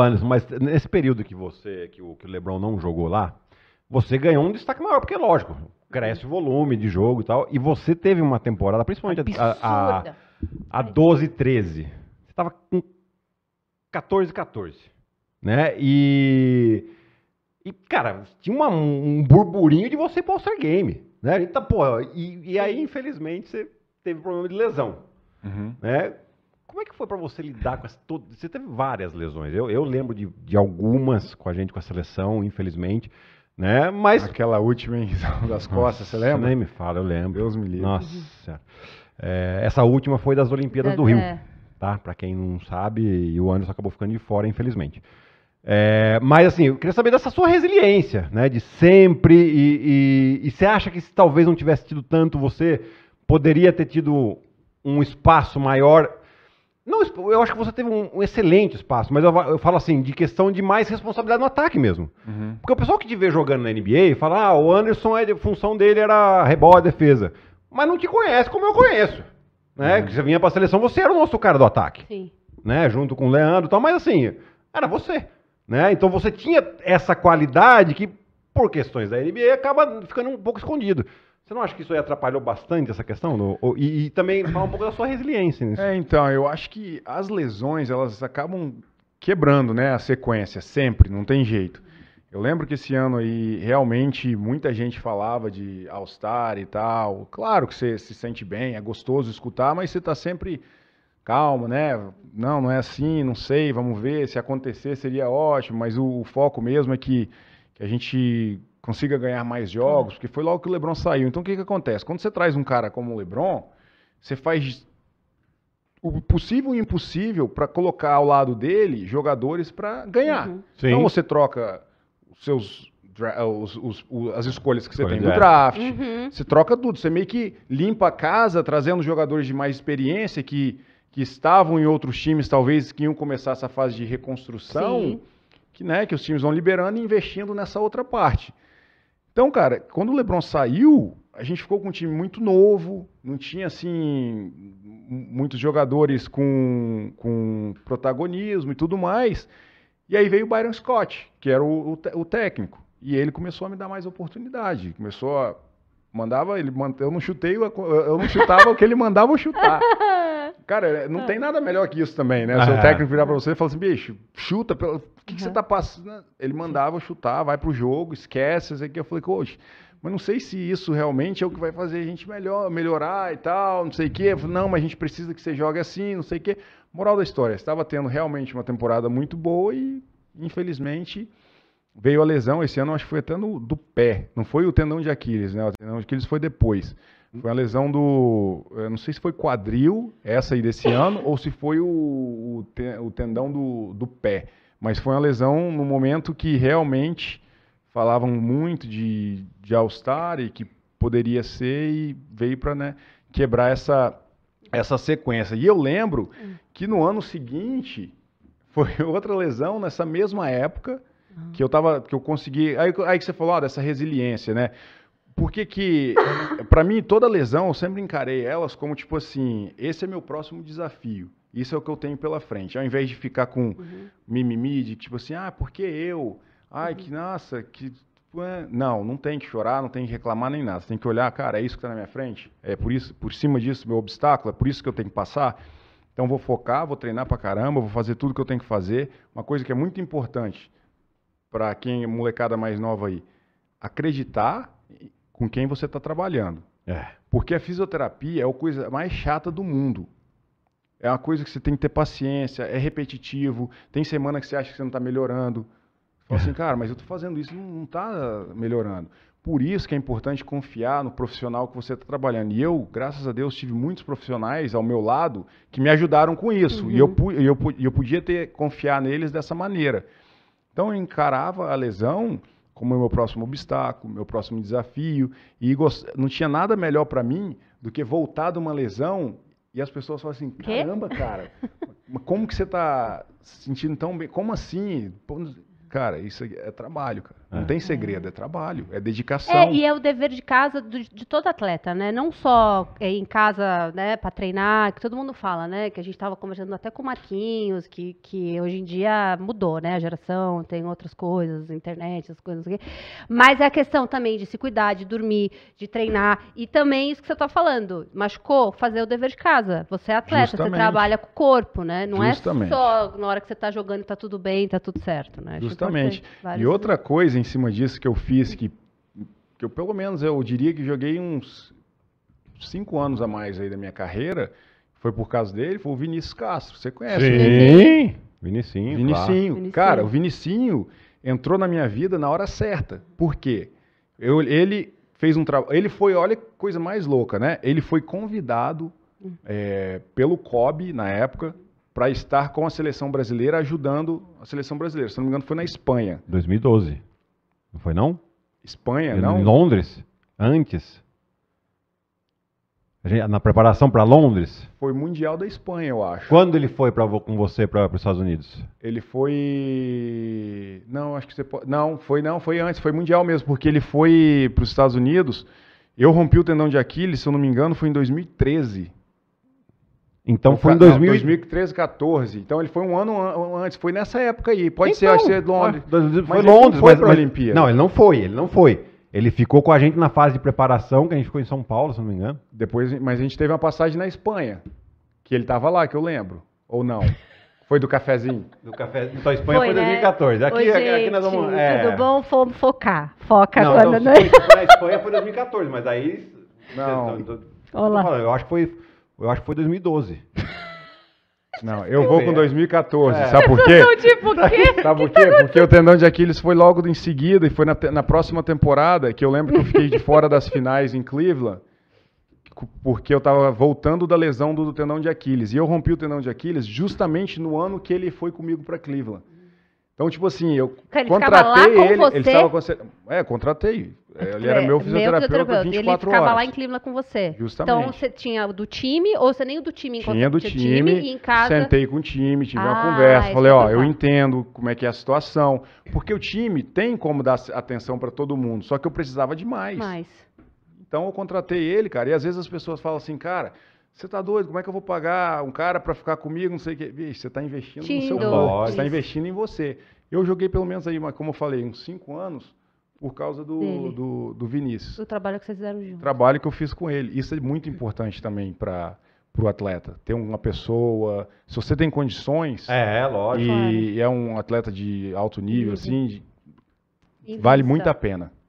anos, mas nesse período que você, que o, que o LeBron não jogou lá, você ganhou um destaque maior, porque é lógico, cresce o volume de jogo e tal, e você teve uma temporada, principalmente a, a, a 12, 13, você tava com 14, 14, né, e, e cara, tinha uma, um burburinho de você postar pro All-Star Game, né, então, pô, e, e aí infelizmente você teve problema de lesão, uhum. né, como é que foi para você lidar com essa Você teve várias lesões. Eu, eu lembro de, de algumas com a gente, com a seleção, infelizmente. Né? Mas... Aquela última hein, das costas, Nossa, você lembra? Nem me fala, eu lembro. Deus me livre. Nossa. É, essa última foi das Olimpíadas é, do Rio. É. Tá? Para quem não sabe, e o Anderson acabou ficando de fora, infelizmente. É, mas assim, eu queria saber dessa sua resiliência, né? De sempre. E, e, e, você acha que se talvez não tivesse tido tanto, você poderia ter tido um espaço maior não, eu acho que você teve um, um excelente espaço, mas eu, eu, falo assim, de questão de mais responsabilidade no ataque mesmo. Uhum. Porque o pessoal que te vê jogando na NBA fala, ah, o Anderson, é, a função dele era rebote, defesa. Mas não te conhece como eu conheço. Né? Uhum. Você vinha pra seleção, você era o nosso cara do ataque. Sim. Né? Junto com o Leandro e tal, mas assim, era você. Né? Então você tinha essa qualidade que, por questões da NBA, acaba ficando um pouco escondido. Você não acha que isso aí atrapalhou bastante essa questão? Do, e, e, também fala um pouco da sua resiliência nisso. É, então, eu acho que as lesões, elas acabam quebrando, né, a sequência, sempre, não tem jeito. Eu lembro que esse ano aí, realmente, muita gente falava de All-Star e tal. Claro que você se sente bem, é gostoso escutar, mas você está sempre calmo, né? Não, não é assim, não sei, vamos ver, se acontecer seria ótimo, mas o, o foco mesmo é que, que a gente consiga ganhar mais jogos, porque foi logo que o LeBron saiu. Então o que, que acontece? Quando você traz um cara como o LeBron, você faz o possível e o impossível para colocar ao lado dele jogadores para ganhar. Uhum. Então você troca os seus os, os, os, as escolhas que você tem no é. draft, uhum. você troca tudo, você meio que limpa a casa trazendo jogadores de mais experiência que que estavam em outros times, talvez que iam começar essa fase de reconstrução, Sim. que né, que os times vão liberando e investindo nessa outra parte. Então, cara, quando o LeBron saiu, a gente ficou com um time muito novo, não tinha, assim, muitos jogadores com, com protagonismo e tudo mais. E aí veio o Byron Scott, que era o, o, o técnico. E ele começou a me dar mais oportunidade. Começou a mandava ele eu não chutei eu não chutava o que ele mandava eu chutar Cara, é, não ah. tem nada melhor que isso também, né? O seu ah. técnico virar pra você e falar assim, bicho, chuta, pelo... o que, que você tá passando? Né? Ele mandava chutar, vai pro jogo, esquece, sei que. Eu falei, coach, mas não sei se isso realmente é o que vai fazer a gente melhor, melhorar e tal, não sei o quê. Falei, não, mas a gente precisa que você jogue assim, não sei o quê. Moral da história, estava tendo realmente uma temporada muito boa e, infelizmente, veio a lesão. Esse ano acho que foi até no, do pé, não foi o tendão de Aquiles, né? O tendão de Aquiles foi depois. Foi uma lesão do. não sei se foi quadril, essa aí desse ano, ou se foi o, o, o tendão do, do pé. Mas foi uma lesão no momento que realmente falavam muito de, de All-Star e que poderia ser e veio para né, quebrar essa, essa sequência. E eu lembro hum. que no ano seguinte foi outra lesão nessa mesma época ah. que eu tava que eu consegui aí, aí que você falou ah, dessa resiliência, né? Porque que, para mim, toda lesão, eu sempre encarei elas como tipo assim, esse é meu próximo desafio. Isso é o que eu tenho pela frente. Ao invés de ficar com uhum. mimimi de tipo assim, ah, por que eu? Ai, uhum. que nossa, que não, não tem que chorar, não tem que reclamar nem nada. Você tem que olhar, cara, é isso que está na minha frente. É por isso, por cima disso meu obstáculo, é por isso que eu tenho que passar. Então vou focar, vou treinar pra caramba, vou fazer tudo que eu tenho que fazer. Uma coisa que é muito importante para quem é molecada mais nova aí, acreditar com quem você está trabalhando. É. Porque a fisioterapia é a coisa mais chata do mundo. É uma coisa que você tem que ter paciência, é repetitivo, tem semana que você acha que você não está melhorando. fala assim, é. cara, mas eu estou fazendo isso, não está melhorando. Por isso que é importante confiar no profissional que você está trabalhando. E eu, graças a Deus, tive muitos profissionais ao meu lado que me ajudaram com isso. Uhum. E eu, uhum. eu, eu podia ter confiar neles dessa maneira. Então eu encarava a lesão como meu próximo obstáculo, meu próximo desafio. E gost... não tinha nada melhor para mim do que voltar de uma lesão e as pessoas falam assim: caramba, cara, como que você está se sentindo tão bem? Como assim? Cara, isso é trabalho, cara. Não é. tem segredo, é trabalho, é, é dedicação. É, e é o dever de casa de, de todo atleta, né? Não só é, em casa, né, para treinar, que todo mundo fala, né? Que a gente estava conversando até com o Marquinhos, que, que hoje em dia mudou, né? A geração tem outras coisas, internet, as coisas. Mas é a questão também de se cuidar, de dormir, de treinar. E também isso que você está falando, machucou, fazer o dever de casa. Você é atleta, Justamente. você trabalha com o corpo, né? Não é Justamente. é só na hora que você está jogando e tá tudo bem, tá tudo certo, né? Justamente. E outra coisa, em cima disso que eu fiz, que, que eu pelo menos eu diria que joguei uns cinco anos a mais aí da minha carreira, foi por causa dele, foi o Vinícius Castro. Você conhece? Né? Sim. Vinicius Vinicinho, Vinicinho. Claro. Cara, o Vinicinho entrou na minha vida na hora certa. Por quê? Eu, ele fez um trabalho. Ele foi, olha que coisa mais louca, né? Ele foi convidado é, pelo COB, na época, para estar com a seleção brasileira, ajudando a seleção brasileira. Se não me engano, foi na Espanha. 2012. Não foi não? Espanha, em não? Em Londres, antes. Gente, na preparação para Londres? Foi Mundial da Espanha, eu acho. Quando ele foi pra, com você para os Estados Unidos? Ele foi. Não, acho que você pode. Não, foi não, foi antes, foi Mundial mesmo, porque ele foi para os Estados Unidos. Eu rompi o tendão de Aquiles, se eu não me engano, foi em 2013. Então foi em 2000... 2013, 14. Então ele foi um ano antes, foi nessa época aí. Pode então, ser, acho que é é, foi Londres. Foi mas Londres, foi mas, mas Olimpíada. Não, ele não foi, ele não foi. Ele ficou com a gente na fase de preparação, que a gente ficou em São Paulo, se não me engano. Depois, mas a gente teve uma passagem na Espanha, que ele estava lá, que eu lembro. Ou não? Foi do cafezinho? Do café. Então, a Espanha foi, foi 2014. Né? Aqui, Oi, aqui, aqui nós vamos. É... Tudo bom? Fomos focar. Foca não, quando não, nós. Foi, é. a Espanha foi 2014, mas aí. Não. Olá. eu acho que foi eu acho que foi 2012. Não, eu vou com 2014, é. é. sabe por quê? Tipo, quê? Sabe por quê? Tá porque o tendão de Aquiles foi logo em seguida e foi na, na próxima temporada que eu lembro que eu fiquei de fora das finais em Cleveland porque eu estava voltando da lesão do, do, tendão de Aquiles. E eu rompi o tendão de Aquiles justamente no ano que ele foi comigo para Cleveland. Então, tipo assim, eu ele contratei ele, ele estava com você. É, contratei. É, ele era é, meu fisioterapeuta, 24 horas. Ele ficava horas. lá em Cleveland com você. Então, Justamente. Então, você tinha do time, ou você nem do time encontrou? Tinha do tinha time, time, e em casa... sentei com o time, tive ah, uma conversa, falei, é ó, eu entendo como é que é a situação, porque o time tem como dar atenção para todo mundo, só que eu precisava de mais. mais. Então, eu contratei ele, cara, e às vezes as pessoas falam assim, cara, você tá doido? Como é que eu vou pagar um cara para ficar comigo? Não sei o quê. você está investindo Tindo. no seu corpo. Você está investindo em você. Eu joguei pelo menos aí, mas como eu falei, uns cinco anos por causa do, do, do, Vinícius. Do trabalho que vocês fizeram junto. trabalho que eu fiz com ele. Isso é muito importante também para para o atleta. Ter uma pessoa. Se você tem condições. É, é, lógico. E claro. é um atleta de alto nível, assim. De, vale muito a pena.